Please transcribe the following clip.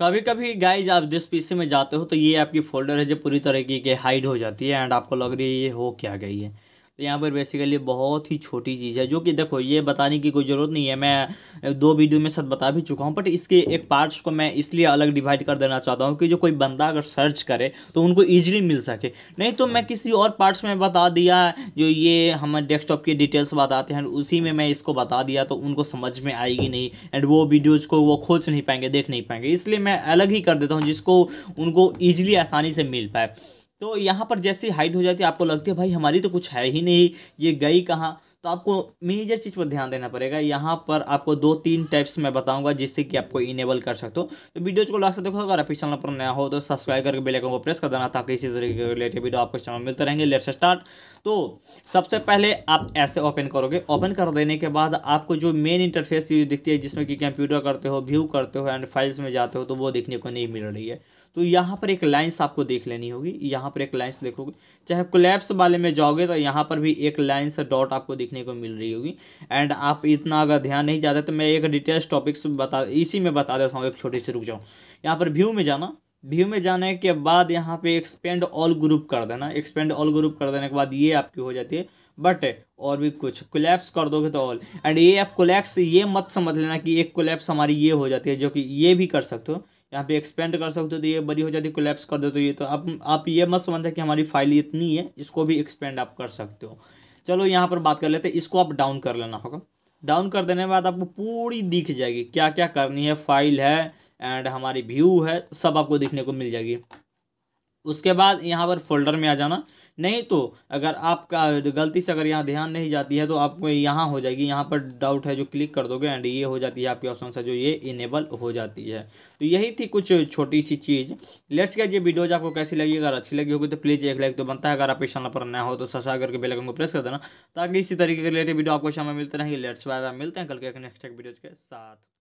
कभी कभी गाइज आप जिस पीसी में जाते हो तो ये आपकी फोल्डर है जो पूरी तरीके की हाइड हो जाती है एंड आपको लग रही है ये हो क्या गई है तो यहाँ पर बेसिकली बहुत ही छोटी चीज़ है जो कि देखो ये बताने की कोई ज़रूरत नहीं है मैं दो वीडियो में सब बता भी चुका हूँ बट इसके एक पार्ट्स को मैं इसलिए अलग डिवाइड कर देना चाहता हूँ कि जो कोई बंदा अगर सर्च करे तो उनको ईजिली मिल सके नहीं तो मैं किसी और पार्ट्स में बता दिया जो ये हम डेस्कटॉप की डिटेल्स बताते हैं उसी में मैं इसको बता दिया तो उनको समझ में आएगी नहीं एंड वो वीडियोज़ को वो खोज नहीं पाएंगे देख नहीं पाएंगे इसलिए मैं अलग ही कर देता हूँ जिसको उनको ईजिली आसानी से मिल पाए तो यहाँ पर जैसे हाइड हो जाती है आपको लगती है भाई हमारी तो कुछ है ही नहीं ये गई कहाँ तो आपको मेजर चीज़ पर ध्यान देना पड़ेगा यहाँ पर आपको दो तीन टाइप्स मैं बताऊंगा जिससे कि आपको इनेबल कर सकते हो तो वीडियोज को लास्ट देखो अगर आप इस चैनल पर नया हो तो सब्सक्राइब करके बेल आइकन को प्रेस कर देना ताकि इसी तरीके के रिलेटेड वीडियो आपको चैनल मिलते रहेंगे लेट्स स्टार्ट तो सबसे पहले आप ऐसे ओपन करोगे ओपन कर देने के बाद आपको जो मेन इंटरफेस दिखती है जिसमें कि कंप्यूटर करते हो व्यू करते हो एंड फाइल्स में जाते हो तो वो देखने को नहीं मिल रही है तो यहाँ पर एक लाइन्स आपको देख लेनी होगी यहाँ पर एक लाइन्स देखोगे चाहे कोलैप्स वाले में जाओगे तो यहाँ पर भी एक लाइन्स डॉट आपको दिखने देखने को मिल रही होगी एंड आप इतना अगर ध्यान नहीं जाते तो मैं एक डिटेल्स टॉपिक्स बता इसी में बता देता हूँ एक छोटी सी रुक जाऊँ यहाँ पर व्यू में जाना व्यू में जाने के बाद यहाँ पे एक्सपेंड ऑल ग्रुप कर देना एक्सपेंड ऑल ग्रुप कर देने के बाद ये आपकी हो जाती है बट और भी कुछ कोलैप्स कर दोगे तो ऑल एंड ये आप कोलैप्स ये मत समझ लेना कि एक कोलैप्स हमारी ये हो जाती है जो कि ये भी कर सकते हो यहाँ पे एक्सपेंड कर सकते हो तो ये बड़ी हो जाती है कोलैप्स कर दो तो ये तो आप आप ये मत समझते कि हमारी फाइल इतनी है इसको भी एक्सपेंड आप कर सकते हो चलो यहाँ पर बात कर लेते इसको आप डाउन कर लेना होगा डाउन कर देने के बाद आपको पूरी दिख जाएगी क्या क्या करनी है फाइल है एंड हमारी व्यू है सब आपको दिखने को मिल जाएगी उसके बाद यहाँ पर फोल्डर में आ जाना नहीं तो अगर आपका गलती से अगर यहाँ ध्यान नहीं जाती है तो आपको यहाँ हो जाएगी यहाँ पर डाउट है जो क्लिक कर दोगे एंड ये हो जाती है आपकी ऑप्शन से जो ये इनेबल हो जाती है तो यही थी कुछ छोटी सी चीज़ लेट्स गए ये वीडियोज आपको कैसी लगी अगर अच्छी लगी होगी तो प्लीज़ एक लाइक तो बनता है अगर आप इस चैनल पर नया हो तो सब्सक्राइब करके बेलकन को प्रेस कर देना ताकि इसी तरीके के रिलेटेड वीडियो आपको शाम में मिलते रहेंगे लेट्स बाय मिलते हैं कल के नेक्स्ट एक के साथ